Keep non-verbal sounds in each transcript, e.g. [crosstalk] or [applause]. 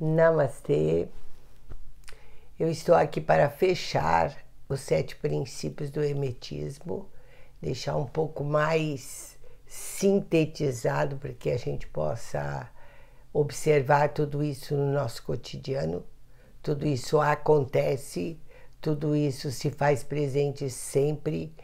Namastê. Eu estou aqui para fechar os sete princípios do hermetismo, deixar um pouco mais sintetizado para que a gente possa observar tudo isso no nosso cotidiano. Tudo isso acontece, tudo isso se faz presente sempre,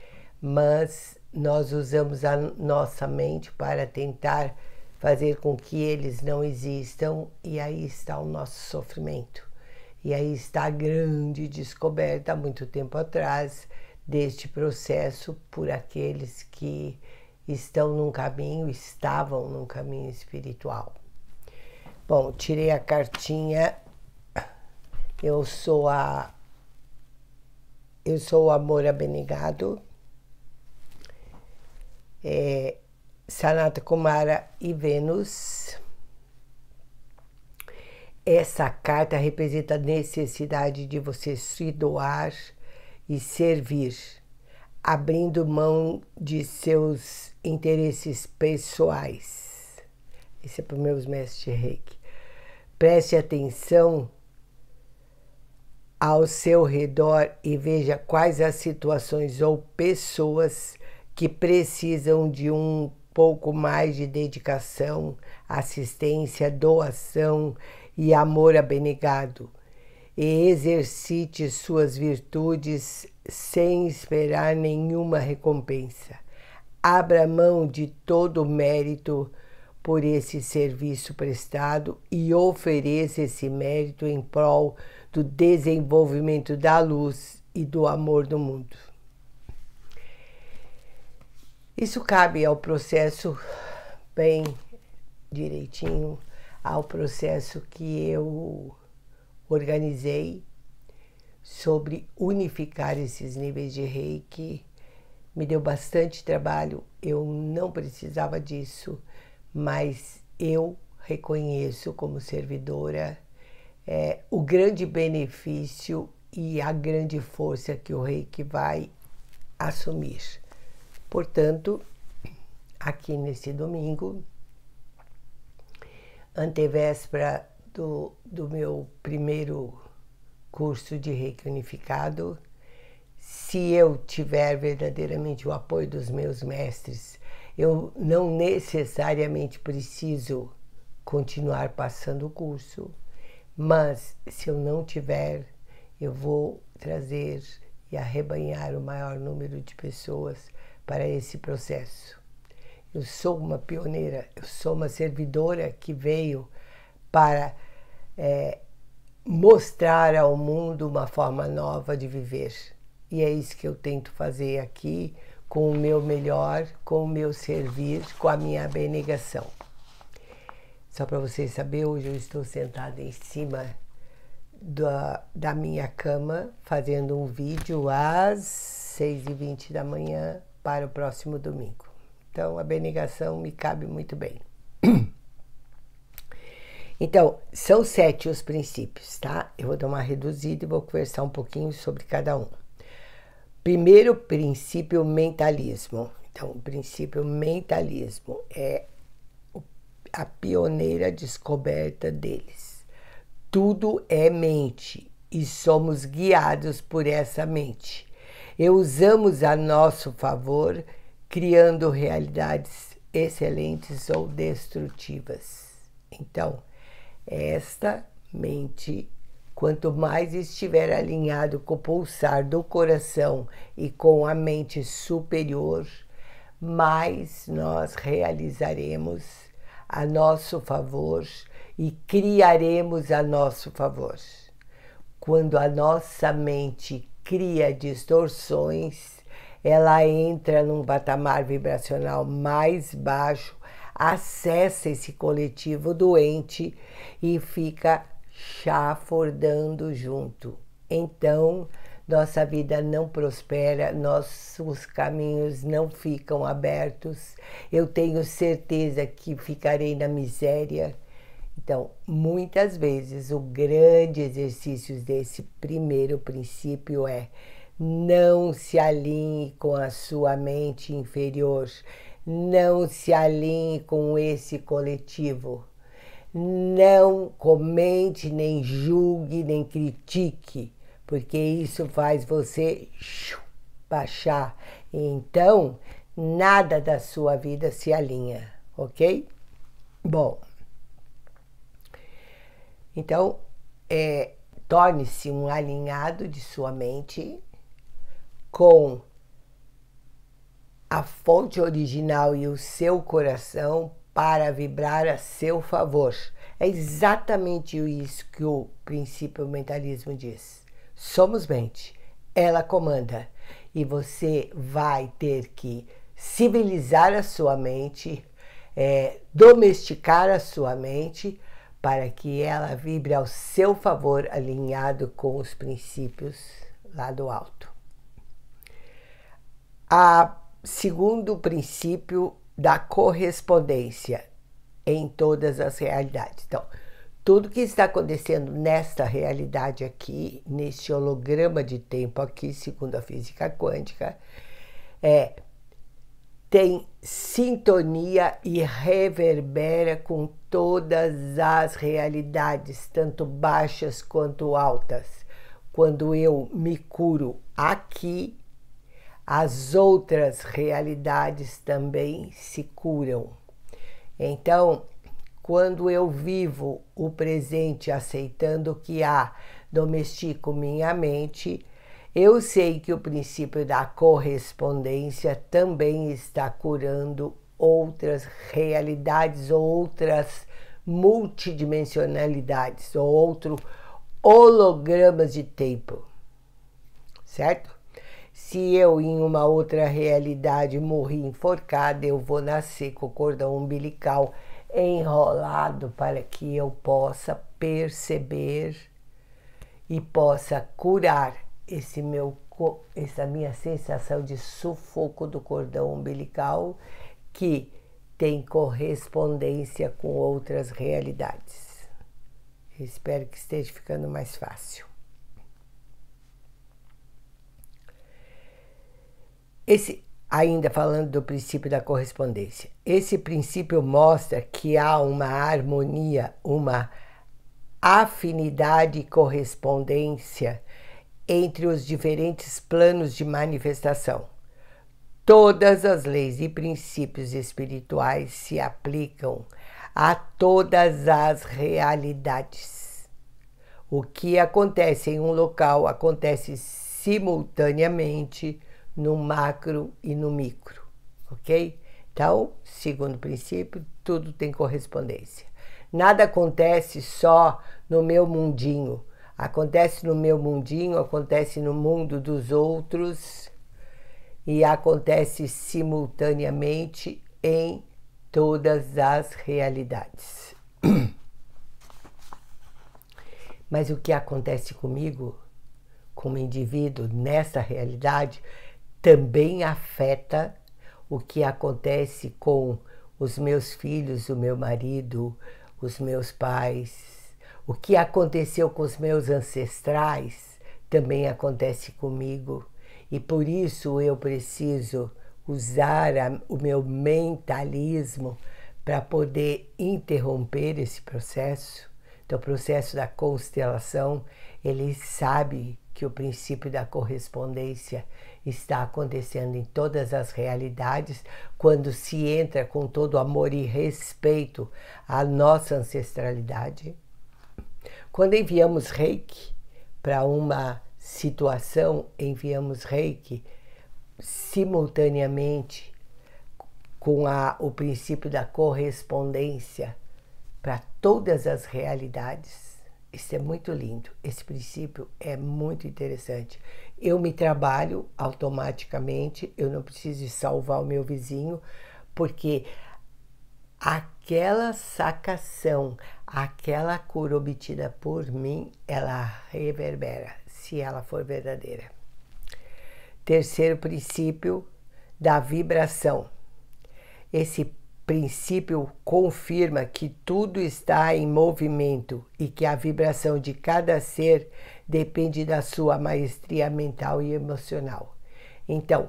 mas nós usamos a nossa mente para tentar fazer com que eles não existam, e aí está o nosso sofrimento. E aí está a grande descoberta, há muito tempo atrás, deste processo por aqueles que estão num caminho, estavam num caminho espiritual. Bom, tirei a cartinha. Eu sou a eu sou o amor abnegado. É, Sanata Kumara e Vênus. Essa carta representa a necessidade de você se doar e servir, abrindo mão de seus interesses pessoais. Esse é para os meus mestres Reiki. Preste atenção ao seu redor e veja quais as situações ou pessoas que precisam de um pouco mais de dedicação, assistência, doação e amor abnegado, e exercite suas virtudes sem esperar nenhuma recompensa. Abra mão de todo o mérito por esse serviço prestado e ofereça esse mérito em prol do desenvolvimento da luz e do amor do mundo. Isso cabe ao processo bem direitinho, ao processo que eu organizei sobre unificar esses níveis de reiki. Me deu bastante trabalho, eu não precisava disso, mas eu reconheço como servidora é, o grande benefício e a grande força que o reiki vai assumir. Portanto, aqui nesse domingo, antevéspera do, do meu primeiro curso de reiki unificado, se eu tiver verdadeiramente o apoio dos meus mestres, eu não necessariamente preciso continuar passando o curso, mas se eu não tiver, eu vou trazer e arrebanhar o maior número de pessoas para esse processo. Eu sou uma pioneira, eu sou uma servidora que veio para é, mostrar ao mundo uma forma nova de viver. E é isso que eu tento fazer aqui, com o meu melhor, com o meu servir, com a minha abnegação. Só para vocês saberem, hoje eu estou sentada em cima da, da minha cama, fazendo um vídeo às 6h20 da manhã, para o próximo domingo. Então, a benigação me cabe muito bem. [coughs] Então, são sete os princípios, tá? Eu vou dar uma reduzida e vou conversar um pouquinho sobre cada um. Primeiro princípio, mentalismo. Então, o princípio mentalismo é a pioneira descoberta deles. Tudo é mente e somos guiados por essa mente e usamos a nosso favor, criando realidades excelentes ou destrutivas. Então, esta mente, quanto mais estiver alinhado com o pulsar do coração e com a mente superior, mais nós realizaremos a nosso favor e criaremos a nosso favor. Quando a nossa mente cria distorções, ela entra num patamar vibracional mais baixo, acessa esse coletivo doente e fica chafurdando junto. Então, nossa vida não prospera, nossos caminhos não ficam abertos. Eu tenho certeza que ficarei na miséria, então, muitas vezes o grande exercício desse primeiro princípio é não se alinhe com a sua mente inferior, não se alinhe com esse coletivo. Não comente, nem julgue, nem critique, porque isso faz você baixar. Então, nada da sua vida se alinha, ok? Bom, então, é, torne-se um alinhado de sua mente com a fonte original e o seu coração para vibrar a seu favor. É exatamente isso que o princípio mentalismo diz. Somos mente, ela comanda e você vai ter que civilizar a sua mente, é, domesticar a sua mente para que ela vibre ao seu favor, alinhado com os princípios lá do alto. A segundo princípio da correspondência em todas as realidades. Então, tudo que está acontecendo nesta realidade aqui, neste holograma de tempo aqui, segundo a física quântica, é tem sintonia e reverbera com todas as realidades, tanto baixas quanto altas. Quando eu me curo aqui, as outras realidades também se curam. Então, quando eu vivo o presente aceitando que há, domestico minha mente eu sei que o princípio da correspondência também está curando outras realidades, outras multidimensionalidades, ou outro hologramas de tempo, certo? Se eu em uma outra realidade morri enforcada, eu vou nascer com o cordão umbilical enrolado para que eu possa perceber e possa curar esse meu essa minha sensação de sufoco do cordão umbilical que tem correspondência com outras realidades. espero que esteja ficando mais fácil. Esse ainda falando do princípio da correspondência. Esse princípio mostra que há uma harmonia, uma afinidade e correspondência entre os diferentes planos de manifestação. Todas as leis e princípios espirituais se aplicam a todas as realidades. O que acontece em um local acontece simultaneamente no macro e no micro, ok? Então, segundo princípio, tudo tem correspondência. Nada acontece só no meu mundinho, Acontece no meu mundinho, acontece no mundo dos outros e acontece simultaneamente em todas as realidades. [clears throat] Mas o que acontece comigo, como indivíduo, nessa realidade, também afeta o que acontece com os meus filhos, o meu marido, os meus pais, o que aconteceu com os meus ancestrais também acontece comigo e por isso eu preciso usar a, o meu mentalismo para poder interromper esse processo. Então, o processo da constelação, ele sabe que o princípio da correspondência está acontecendo em todas as realidades quando se entra com todo amor e respeito à nossa ancestralidade quando enviamos reiki para uma situação, enviamos reiki simultaneamente com a, o princípio da correspondência para todas as realidades. Isso é muito lindo. Esse princípio é muito interessante. Eu me trabalho automaticamente, eu não preciso salvar o meu vizinho, porque a aquela sacação, aquela cura obtida por mim, ela reverbera, se ela for verdadeira. Terceiro princípio da vibração. Esse princípio confirma que tudo está em movimento e que a vibração de cada ser depende da sua maestria mental e emocional. Então,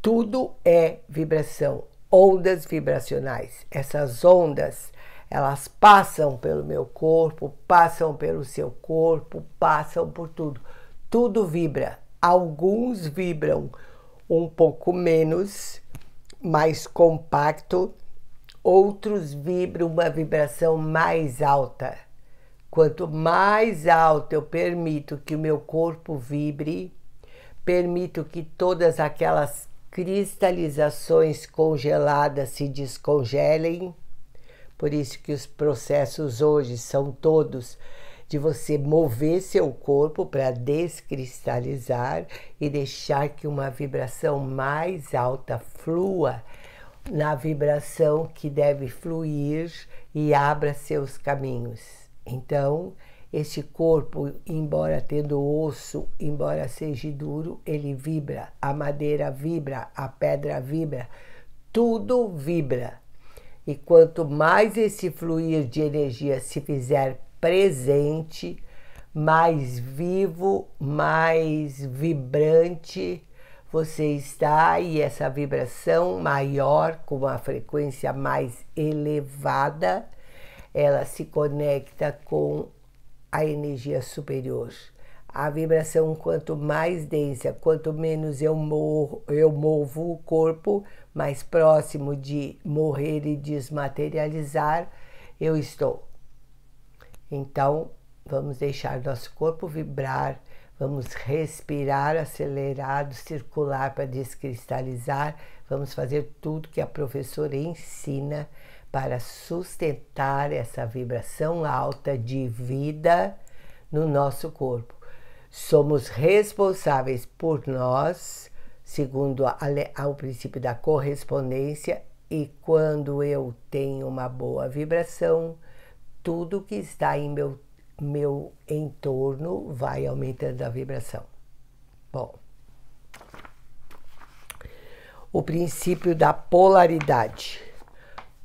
tudo é vibração, ondas vibracionais. Essas ondas, elas passam pelo meu corpo, passam pelo seu corpo, passam por tudo. Tudo vibra. Alguns vibram um pouco menos, mais compacto, outros vibram uma vibração mais alta. Quanto mais alto eu permito que o meu corpo vibre, permito que todas aquelas cristalizações congeladas se descongelem. Por isso que os processos hoje são todos de você mover seu corpo para descristalizar e deixar que uma vibração mais alta flua na vibração que deve fluir e abra seus caminhos. Então, este corpo, embora tendo osso, embora seja duro, ele vibra, a madeira vibra, a pedra vibra, tudo vibra. E quanto mais esse fluir de energia se fizer presente, mais vivo, mais vibrante você está e essa vibração maior, com uma frequência mais elevada, ela se conecta com a energia superior. A vibração, quanto mais densa, quanto menos eu, morro, eu movo o corpo, mais próximo de morrer e desmaterializar eu estou. Então, vamos deixar nosso corpo vibrar, vamos respirar acelerado, circular para descristalizar, vamos fazer tudo que a professora ensina para sustentar essa vibração alta de vida no nosso corpo. Somos responsáveis por nós, segundo a, a, o princípio da correspondência, e quando eu tenho uma boa vibração, tudo que está em meu, meu entorno vai aumentando a vibração. Bom, o princípio da polaridade.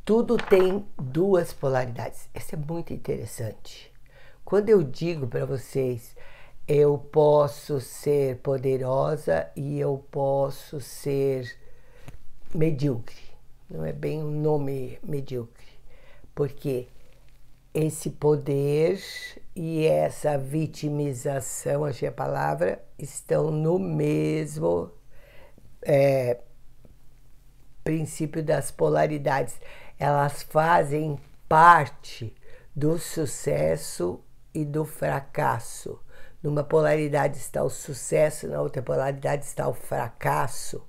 Tudo tem duas polaridades. Essa é muito interessante. Quando eu digo para vocês, eu posso ser poderosa e eu posso ser medíocre. Não é bem um nome medíocre, porque esse poder e essa vitimização, achei a palavra, estão no mesmo é, princípio das polaridades elas fazem parte do sucesso e do fracasso. Numa polaridade está o sucesso, na outra polaridade está o fracasso.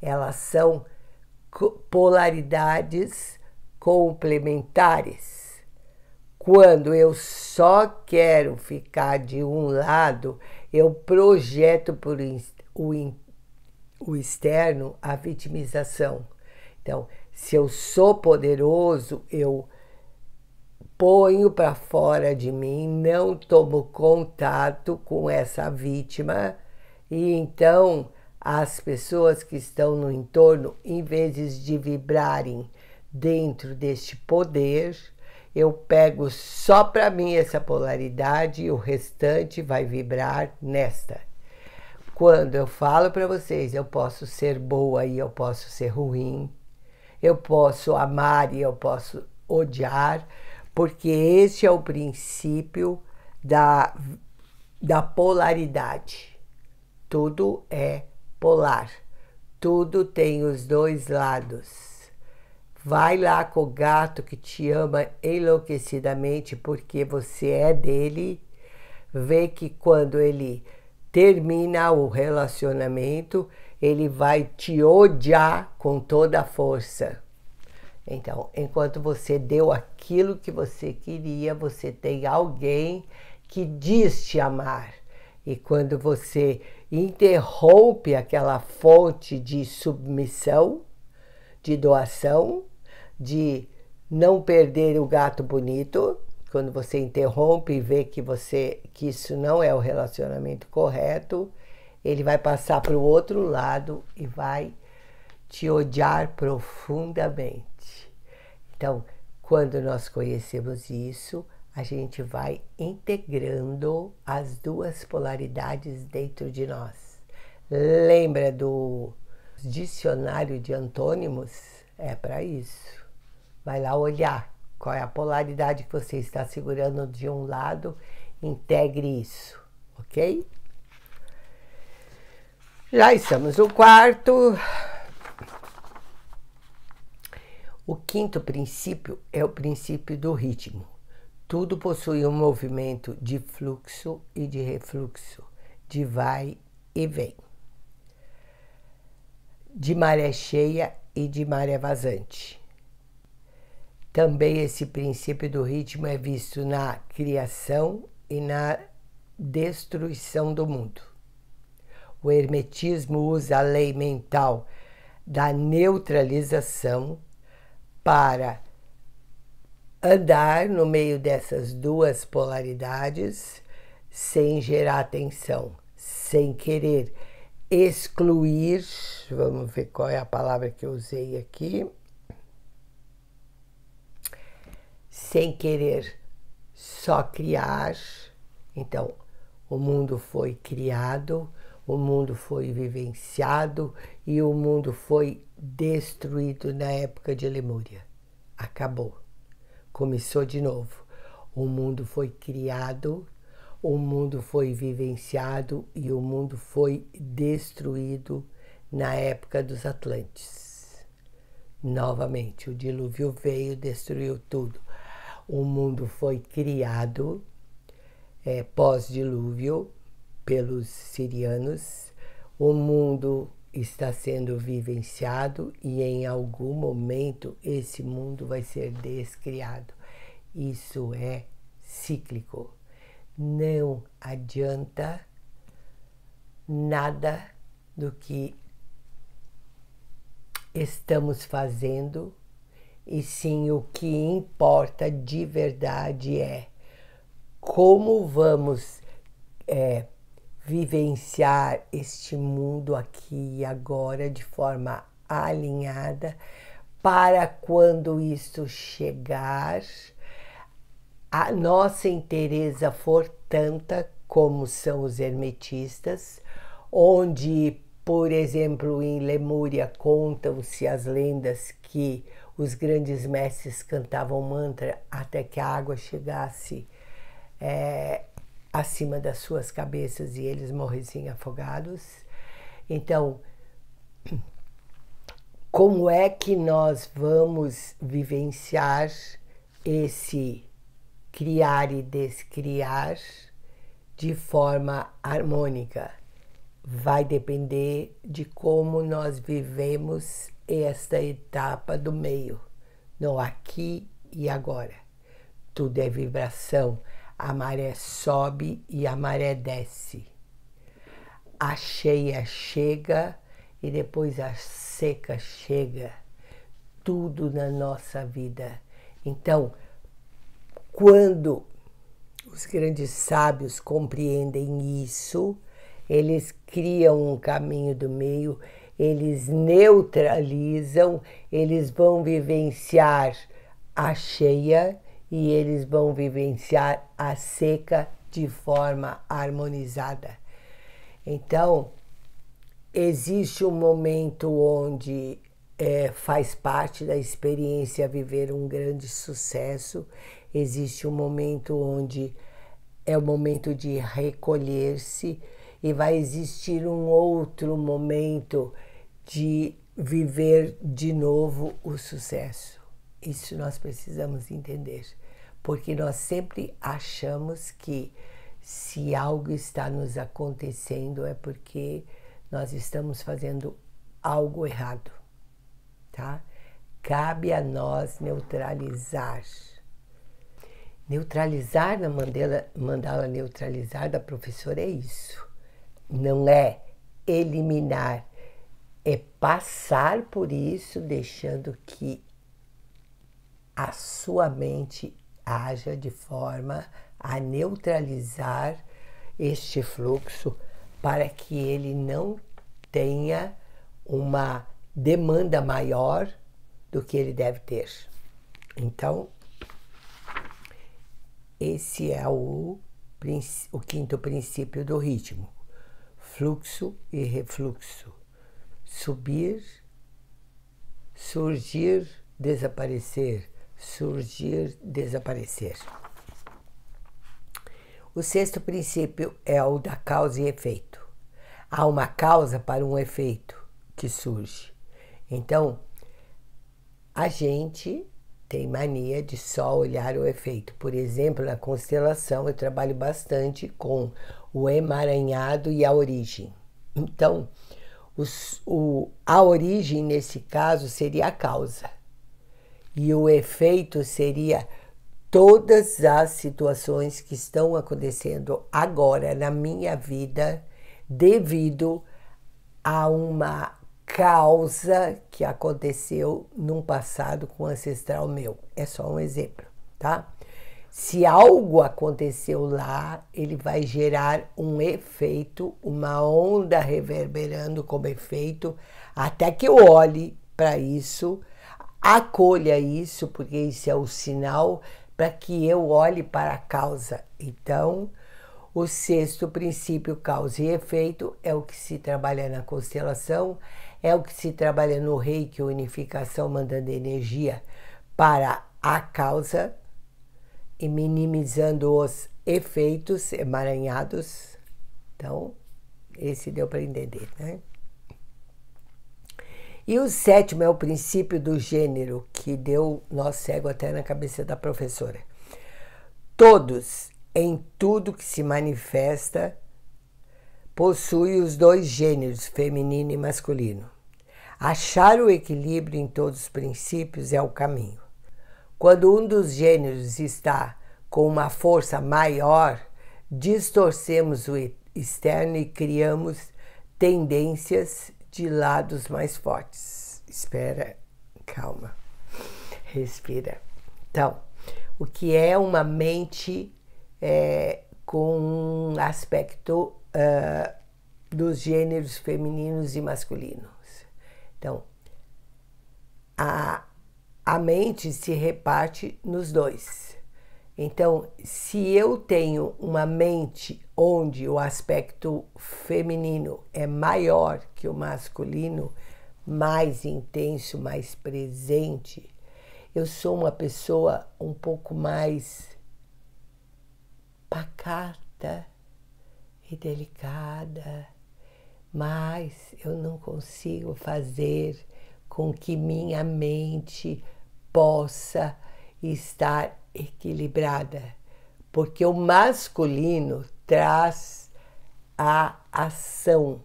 Elas são polaridades complementares. Quando eu só quero ficar de um lado, eu projeto por o, o externo a vitimização. Então, se eu sou poderoso, eu ponho para fora de mim, não tomo contato com essa vítima e então as pessoas que estão no entorno, em vez de vibrarem dentro deste poder, eu pego só para mim essa polaridade e o restante vai vibrar nesta. Quando eu falo para vocês, eu posso ser boa e eu posso ser ruim, eu posso amar e eu posso odiar, porque esse é o princípio da, da polaridade. Tudo é polar, tudo tem os dois lados. Vai lá com o gato que te ama enlouquecidamente porque você é dele, vê que quando ele termina o relacionamento, ele vai te odiar com toda a força. Então, enquanto você deu aquilo que você queria, você tem alguém que diz te amar. E quando você interrompe aquela fonte de submissão, de doação, de não perder o gato bonito, quando você interrompe e vê que você que isso não é o relacionamento correto, ele vai passar para o outro lado e vai te odiar profundamente. Então, quando nós conhecemos isso, a gente vai integrando as duas polaridades dentro de nós. Lembra do dicionário de antônimos? É para isso. Vai lá olhar qual é a polaridade que você está segurando de um lado, integre isso, ok? Já estamos no quarto. O quinto princípio é o princípio do ritmo. Tudo possui um movimento de fluxo e de refluxo, de vai e vem, de maré cheia e de maré vazante. Também esse princípio do ritmo é visto na criação e na destruição do mundo o Hermetismo usa a lei mental da neutralização para andar no meio dessas duas polaridades sem gerar atenção, sem querer excluir, vamos ver qual é a palavra que eu usei aqui, sem querer só criar. Então, o mundo foi criado o mundo foi vivenciado e o mundo foi destruído na época de Lemúria. Acabou. Começou de novo. O mundo foi criado, o mundo foi vivenciado e o mundo foi destruído na época dos Atlantes. Novamente, o dilúvio veio, destruiu tudo. O mundo foi criado é, pós-dilúvio pelos sirianos, o mundo está sendo vivenciado e em algum momento esse mundo vai ser descriado. Isso é cíclico. Não adianta nada do que estamos fazendo, e sim o que importa de verdade é como vamos é, vivenciar este mundo aqui e agora de forma alinhada para quando isso chegar, a nossa interesa for tanta como são os hermetistas, onde, por exemplo, em Lemúria contam-se as lendas que os grandes mestres cantavam mantra até que a água chegasse é, acima das suas cabeças e eles morressem afogados. Então, [clears throat] como é que nós vamos vivenciar esse criar e descriar de forma harmônica? Vai depender de como nós vivemos esta etapa do meio, no aqui e agora. Tudo é vibração a maré sobe e a maré desce. A cheia chega e depois a seca chega. Tudo na nossa vida. Então, quando os grandes sábios compreendem isso, eles criam um caminho do meio, eles neutralizam, eles vão vivenciar a cheia e eles vão vivenciar a seca de forma harmonizada. Então, existe um momento onde é, faz parte da experiência viver um grande sucesso, existe um momento onde é o momento de recolher-se, e vai existir um outro momento de viver de novo o sucesso. Isso nós precisamos entender, porque nós sempre achamos que se algo está nos acontecendo é porque nós estamos fazendo algo errado, tá? Cabe a nós neutralizar. Neutralizar na mandala, mandala neutralizar da professora é isso. Não é eliminar, é passar por isso, deixando que a sua mente haja de forma a neutralizar este fluxo para que ele não tenha uma demanda maior do que ele deve ter. Então, esse é o, o quinto princípio do ritmo: fluxo e refluxo, subir, surgir, desaparecer, surgir, desaparecer. O sexto princípio é o da causa e efeito. Há uma causa para um efeito que surge. Então, a gente tem mania de só olhar o efeito. Por exemplo, na constelação, eu trabalho bastante com o emaranhado e a origem. Então, os, o, a origem, nesse caso, seria a causa e o efeito seria todas as situações que estão acontecendo agora na minha vida devido a uma causa que aconteceu num passado com um ancestral meu. É só um exemplo, tá? Se algo aconteceu lá, ele vai gerar um efeito, uma onda reverberando como efeito, até que eu olhe para isso acolha isso, porque isso é o sinal para que eu olhe para a causa. Então, o sexto princípio, causa e efeito, é o que se trabalha na constelação, é o que se trabalha no reiki, unificação, mandando energia para a causa e minimizando os efeitos emaranhados. Então, esse deu para entender, né? E o sétimo é o princípio do gênero, que deu nó cego até na cabeça da professora. Todos, em tudo que se manifesta, possuem os dois gêneros, feminino e masculino. Achar o equilíbrio em todos os princípios é o caminho. Quando um dos gêneros está com uma força maior, distorcemos o externo e criamos tendências de lados mais fortes. Espera, calma, respira. Então, o que é uma mente é, com um aspecto uh, dos gêneros femininos e masculinos? Então, a, a mente se reparte nos dois. Então, se eu tenho uma mente onde o aspecto feminino é maior que o masculino mais intenso, mais presente. Eu sou uma pessoa um pouco mais pacata e delicada, mas eu não consigo fazer com que minha mente possa estar equilibrada, porque o masculino traz a ação,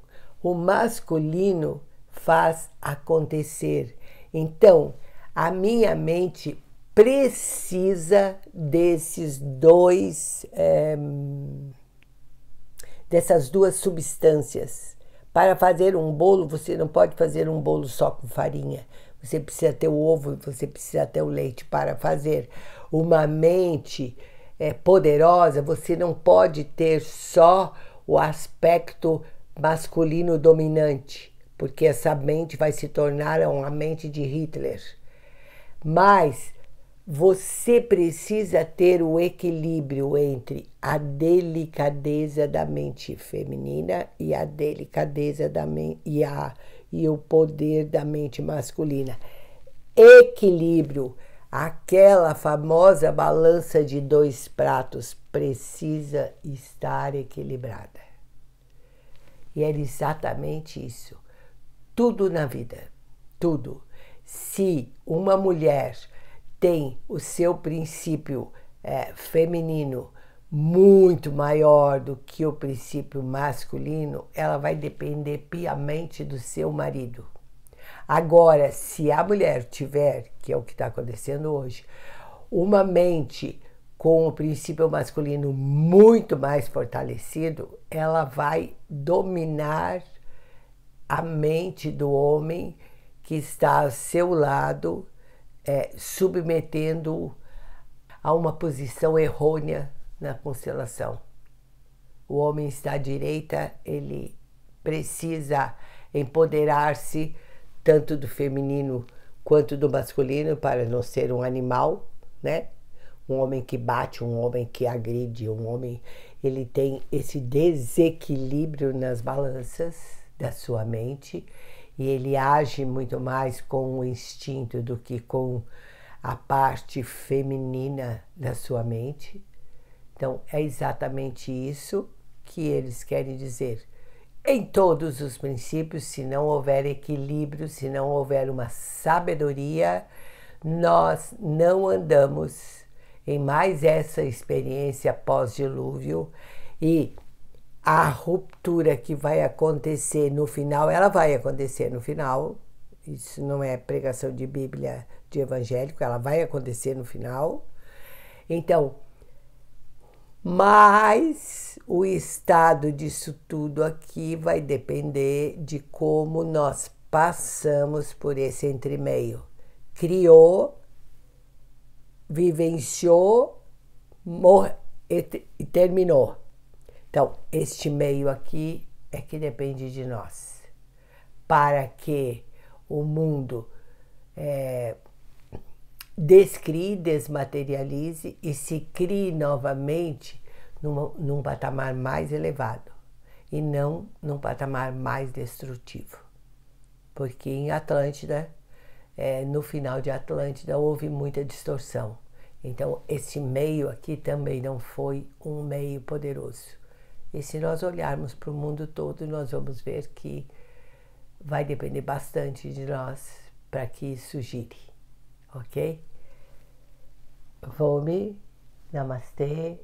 o masculino faz acontecer. Então, a minha mente precisa desses dois, é, dessas duas substâncias. Para fazer um bolo, você não pode fazer um bolo só com farinha. Você precisa ter o ovo, você precisa ter o leite para fazer. Uma mente é, poderosa, você não pode ter só o aspecto masculino dominante, porque essa mente vai se tornar uma mente de Hitler. Mas você precisa ter o equilíbrio entre a delicadeza da mente feminina e a delicadeza da mente e, a, e o poder da mente masculina. Equilíbrio, aquela famosa balança de dois pratos precisa estar equilibrada. E era exatamente isso. Tudo na vida, tudo. Se uma mulher tem o seu princípio é, feminino muito maior do que o princípio masculino, ela vai depender piamente do seu marido. Agora, se a mulher tiver, que é o que está acontecendo hoje, uma mente com o princípio masculino muito mais fortalecido, ela vai dominar a mente do homem que está ao seu lado, é, submetendo-o a uma posição errônea na constelação. O homem está à direita, ele precisa empoderar-se tanto do feminino quanto do masculino para não ser um animal, né? um homem que bate, um homem que agride, um homem. Ele tem esse desequilíbrio nas balanças da sua mente e ele age muito mais com o instinto do que com a parte feminina da sua mente. Então, é exatamente isso que eles querem dizer. Em todos os princípios, se não houver equilíbrio, se não houver uma sabedoria, nós não andamos em mais essa experiência pós-dilúvio e a ruptura que vai acontecer no final, ela vai acontecer no final, isso não é pregação de Bíblia de evangélico, ela vai acontecer no final. Então, mas o estado disso tudo aqui vai depender de como nós passamos por esse entremeio. Criou vivenciou morre, e, e terminou. Então, este meio aqui é que depende de nós. Para que o mundo é, descrie, desmaterialize e se crie novamente num, num patamar mais elevado e não num patamar mais destrutivo. Porque em Atlântida é, no final de Atlântida houve muita distorção. Então, esse meio aqui também não foi um meio poderoso. E se nós olharmos para o mundo todo, nós vamos ver que vai depender bastante de nós para que isso gire, ok? Vou-me, namastê.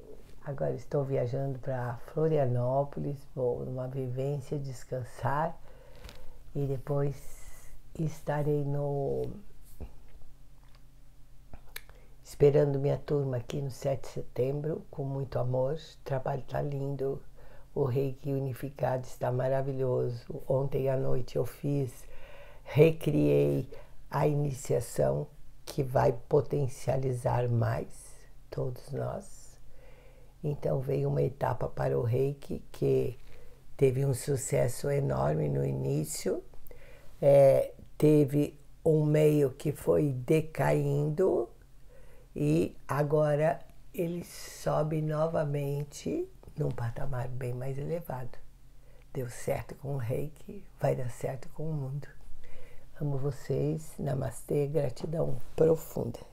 Agora estou viajando para Florianópolis, vou numa vivência descansar e depois estarei no esperando minha turma aqui no 7 de setembro com muito amor. O trabalho está lindo, o reiki unificado está maravilhoso. Ontem à noite eu fiz, recriei a iniciação que vai potencializar mais todos nós. Então veio uma etapa para o reiki que teve um sucesso enorme no início. É, teve um meio que foi decaindo e agora ele sobe novamente num patamar bem mais elevado. Deu certo com o reiki, vai dar certo com o mundo. Amo vocês, namastê, gratidão profunda.